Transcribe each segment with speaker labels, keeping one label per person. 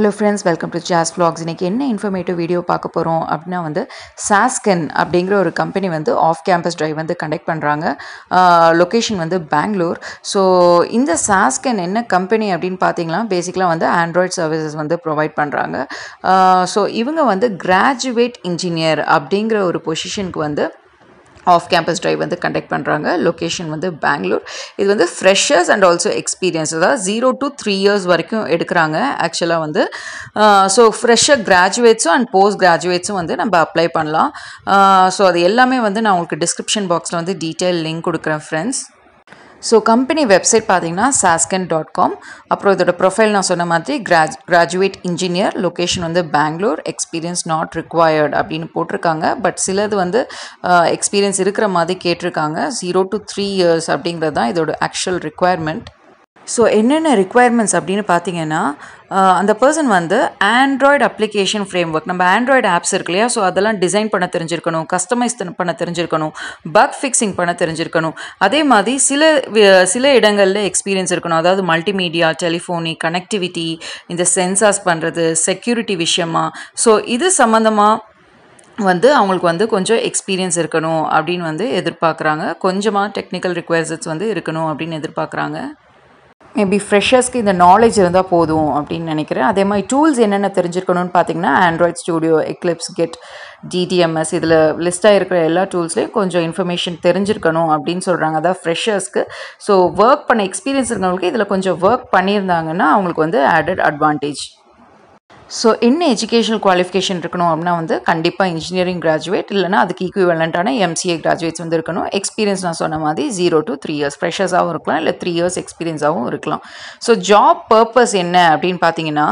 Speaker 1: hello friends welcome to ஜாஸ் blogs இன்றைக்கி என்ன இன்ஃபர்மேட்டிவ் வீடியோ பார்க்க போகிறோம் அப்படின்னா வந்து சாஸ்கன் அப்படிங்கிற ஒரு கம்பெனி வந்து ஆஃப் கேம்பஸ் ட்ரைவ் வந்து கண்டக்ட் பண்ணுறாங்க லொக்கேஷன் வந்து பெங்களூர் ஸோ இந்த சாஸ்கன் என்ன கம்பெனி அப்படின்னு பார்த்தீங்கன்னா பேசிக்கலாக வந்து ஆண்ட்ராய்ட் சர்வீசஸ் வந்து ப்ரொவைட் பண்ணுறாங்க ஸோ இவங்க வந்து கிராஜுவேட் இன்ஜினியர் அப்படிங்கிற ஒரு பொசிஷனுக்கு வந்து ஆஃப் கேம்பஸ் ட்ரைவ் வந்து கண்டக்ட் பண்ணுறாங்க லொக்கேஷன் வந்து பெங்களூர் இது வந்து ஃப்ரெஷர்ஸ் அண்ட் ஆல்சோ எக்ஸ்பீரியன்ஸ் அதாவது ஜீரோ டு த்ரீ இயர்ஸ் வரைக்கும் எடுக்கிறாங்க ஆக்சுவலாக வந்து ஸோ ஃப்ரெஷ்ஷர் கிராஜுவேட்ஸும் அண்ட் போஸ்ட் கிராஜுவேட்ஸும் வந்து நம்ம அப்ளை பண்ணலாம் ஸோ அது எல்லாமே வந்து நான் உங்களுக்கு டிஸ்கிரிப்ஷன் பாக்ஸில் வந்து டீட்டெயில் லிங்க் கொடுக்குறேன் ஃப்ரெண்ட்ஸ் ஸோ கம்பெனி வெப்சைட் பார்த்தீங்கன்னா சாஸ்கன் டாட் காம் அப்புறம் இதோட ப்ரொஃபைல் நான் சொன்ன மாதிரி கிராஜ் கிராஜுவேட் இன்ஜினியர் லொக்கேஷன் வந்து பெங்களூர் எக்ஸ்பீரியன்ஸ் நாட் ரிக்வயர்ட் அப்படின்னு போட்டிருக்காங்க பட் சிலது வந்து எக்ஸ்பீரியன்ஸ் இருக்கிற மாதிரி கேட்டிருக்காங்க ஜீரோ டு த்ரீ இயர்ஸ் அப்படிங்கிறது தான் இதோட ஆக்சுவல் ரிக்குவயர்மெண்ட் ஸோ என்னென்ன ரிக்குவயர்மெண்ட்ஸ் அப்படின்னு பார்த்தீங்கன்னா அந்த பர்சன் வந்து ஆண்ட்ராய்டு அப்ளிகேஷன் ஃப்ரேம் ஒர்க் நம்ம ஆண்ட்ராய்டு ஆப்ஸ் இருக்கு இல்லையா ஸோ அதெல்லாம் டிசைன் பண்ண தெரிஞ்சிருக்கணும் கஸ்டமைஸ் பண்ண தெரிஞ்சிருக்கணும் பக் ஃபிக்ஸிங் பண்ண தெரிஞ்சிருக்கணும் அதே மாதிரி சில சில இடங்களில் எக்ஸ்பீரியன்ஸ் இருக்கணும் அதாவது மல்டிமீடியா டெலிஃபோனி கனெக்டிவிட்டி இந்த சென்சார்ஸ் பண்ணுறது செக்யூரிட்டி விஷயமா ஸோ இது சம்மந்தமாக வந்து அவங்களுக்கு வந்து கொஞ்சம் எக்ஸ்பீரியன்ஸ் இருக்கணும் அப்படின்னு வந்து எதிர்பார்க்குறாங்க கொஞ்சமாக டெக்னிக்கல் ரிக்குவயர்ஸ் வந்து இருக்கணும் அப்படின்னு எதிர்பார்க்குறாங்க மேபி ஃப்ரெஷர்ஸ்க்கு இந்த நாலேஜ் இருந்தால் போதும் அப்படின்னு நினைக்கிறேன் அதே மாதிரி டூல்ஸ் என்னென்ன தெரிஞ்சிருக்கணும்னு பார்த்தீங்கன்னா Android Studio Eclipse Git DDMS இதில் லிஸ்ட்டாக இருக்கிற எல்லா டூல்ஸ்லேயும் கொஞ்சம் இன்ஃபர்மேஷன் தெரிஞ்சிருக்கணும் அப்படின்னு சொல்கிறாங்க அதான் ஃப்ரெஷர்ஸ்க்கு ஸோ ஒர்க் பண்ண எக்ஸ்பீரியன்ஸ் இருக்கிறவங்களுக்கு இதில் கொஞ்சம் ஒர்க் பண்ணியிருந்தாங்கன்னா அவங்களுக்கு வந்து ஆடட் அட்வான்டேஜ் ஸோ என்ன எஜுகேஷனல் குவாலிஃபிகேஷன் இருக்கணும் அப்படின்னா வந்து கண்டிப்பாக இன்ஜினியரிங் கிராஜுவேட் இல்லைனா அதுக்கு ஈக்குவலண்ட்டான எம்சிஏ கிராஜுவேட்ஸ் வந்து இருக்கணும் எக்ஸ்பீரியன்ஸ் நான் சொன்ன மாதிரி ஜீரோ டு த்ரீ இயர்ஸ் ஃப்ரெஷர்ஸாகவும் இருக்கலாம் இல்லை த்ரீ இயர்ஸ் எக்ஸ்பீரியன்ஸாகவும் இருக்கலாம் ஸோ ஜாப் பர்பஸ் என்ன அப்படின்னு பார்த்தீங்கன்னா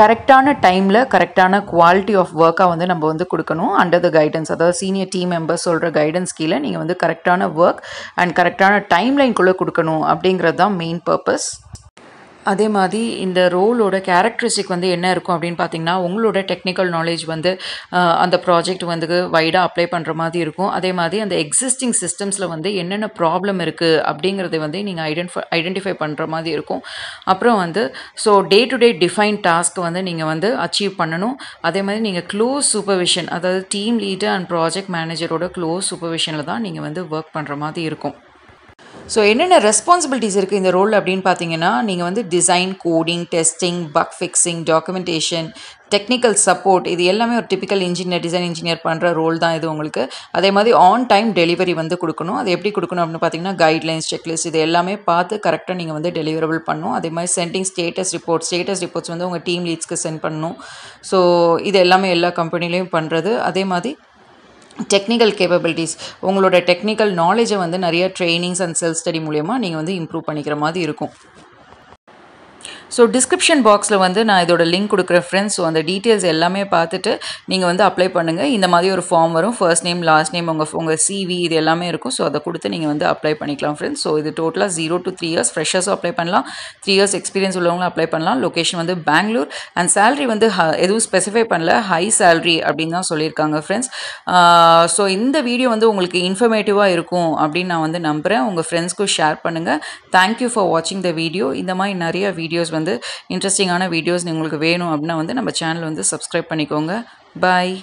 Speaker 1: கரெக்டான டைமில் கரெக்டான குவாலிட்டி ஆஃப் ஒர்க்காக வந்து நம்ம வந்து கொடுக்கணும் அண்டர் த கைடன்ஸ் அதாவது சீனியர் டீம் மெம்பர்ஸ் சொல்கிற கைடன்ஸ் கீழே நீங்கள் வந்து கரெக்டான ஒர்க் அண்ட் கரெக்டான டைம் லைன்குள்ளே கொடுக்கணும் அப்படிங்கிறது தான் மெயின் பர்பஸ் அதே மாதிரி இந்த ரோலோட கேரக்டரிஸ்டிக் வந்து என்ன இருக்கும் அப்படின்னு பார்த்தீங்கன்னா உங்களோட டெக்னிக்கல் நாலேஜ் வந்து அந்த ப்ராஜெக்ட் வந்து வைடாக அப்ளை பண்ணுற மாதிரி இருக்கும் அதே மாதிரி அந்த எக்ஸிஸ்டிங் சிஸ்டம்ஸில் வந்து என்னென்ன ப்ராப்ளம் இருக்குது அப்படிங்கிறத வந்து நீங்கள் ஐடென்டிஃபை ஐடென்டிஃபை பண்ணுற மாதிரி இருக்கும் அப்புறம் வந்து so day to day define task வந்து நீங்கள் வந்து அச்சீவ் பண்ணணும் அதே மாதிரி நீங்கள் க்ளோஸ் சூப்பர்விஷன் அதாவது டீம் லீடர் அண்ட் ப்ராஜெக்ட் மேனேஜரோட க்ளோஸ் சூப்பர்விஷனில் தான் நீங்கள் வந்து ஒர்க் பண்ணுற மாதிரி இருக்கும் ஸோ என்னென்ன ரெஸ்பான்சிபிலிட்டிஸ் இருக்குது இந்த ரோல் அப்படின்னு பார்த்தீங்கன்னா நீங்கள் வந்து design coding testing bug fixing documentation technical support இது எல்லாமே ஒரு டிப்பிக்கல் இன்ஜினியர் டிசைன் இன்ஜினியர் பண்ணுற ரோல் தான் இது உங்களுக்கு அதே மாதிரி ஆன் டைம் டெலிவரி வந்து கொடுக்கணும் அது எப்படி கொடுக்கணும் அப்படின்னு பார்த்தீங்கன்னா கைட்லைன்ஸ் செக்லிஸ்ட் இது எல்லாமே பார்த்து கரெக்டாக நீங்கள் வந்து டெலிவரபிள் பண்ணணும் அதே மாதிரி sending status report status reports வந்து உங்கள் டீம் லீட்ஸ்க்கு சென்ட் பண்ணணும் ஸோ இது எல்லாமே எல்லா கம்பெனிலையும் பண்ணுறது அதே மாதிரி டெக்னிக்கல் கேப்பபிலிட்டிஸ் உங்களோட டெக்னிக்கல் நாலேஜை வந்து நிறைய ட்ரைனிங்ஸ் அண்ட் செல்ஃப் ஸ்டடி மூலயமா நீங்கள் வந்து இம்ப்ரூவ் பண்ணிக்கிற மாதிரி இருக்கும் ஸோ டிஸ்கிரிப்ஷன் பாக்ஸில் வந்து நான் இதோட லிங்க் கொடுக்குறேன் ஃப்ரெண்ட்ஸ் ஸோ அந்த டீட்டெயில்ஸ் எல்லாமே பார்த்துட்டு நீங்கள் வந்து அப்ளை பண்ணுங்கள் இந்த மாதிரி ஒரு ஃபார்ம் வரும் ஃபர்ஸ்ட் நேம் லாஸ்ட் நேம் உங்கள் உங்கள் சிவி இது எல்லாமே இருக்கும் ஸோ அதை கொடுத்து நீங்கள் வந்து அப்ளை பண்ணிக்கலாம் ஃப்ரெண்ட்ஸ் ஸோ இது டோட்டலாக ஜீரோ டு த்ரீ இயர்ஸ் ஃப்ரெஷர்ஸும் அப்ளை பண்ணலாம் த்ரீ இயர்ஸ் எக்ஸ்பீரியன்ஸ் உள்ளவங்களும் அப்ளை பண்ணலாம் லொக்கேஷன் வந்து பெங்களூர் அண்ட் சேலரி வந்து எதுவும் ஸ்பெசிஃபை பண்ணல ஹை சேலரி அப்படின்னு தான் சொல்லியிருக்காங்க ஃப்ரெண்ட்ஸ் ஸோ இந்த வீடியோ வந்து உங்களுக்கு இன்ஃபர்மேட்டிவாக இருக்கும் அப்படின்னு நான் வந்து நம்புகிறேன் உங்கள் ஃப்ரெண்ட்ஸ்க்கும் ஷேர் பண்ணுங்கள் தேங்க்யூ ஃபார் வாட்சிங் த வீடியோ இந்த மாதிரி நிறைய வீடியோஸ் வந்து வந்து இன்ட்ரெஸ்டிங்கான வீடியோஸ் உங்களுக்கு வேணும் அப்படின்னா வந்து நம்ம சேனல் வந்து சப்ஸ்கிரைப் பண்ணிக்கோங்க பாய்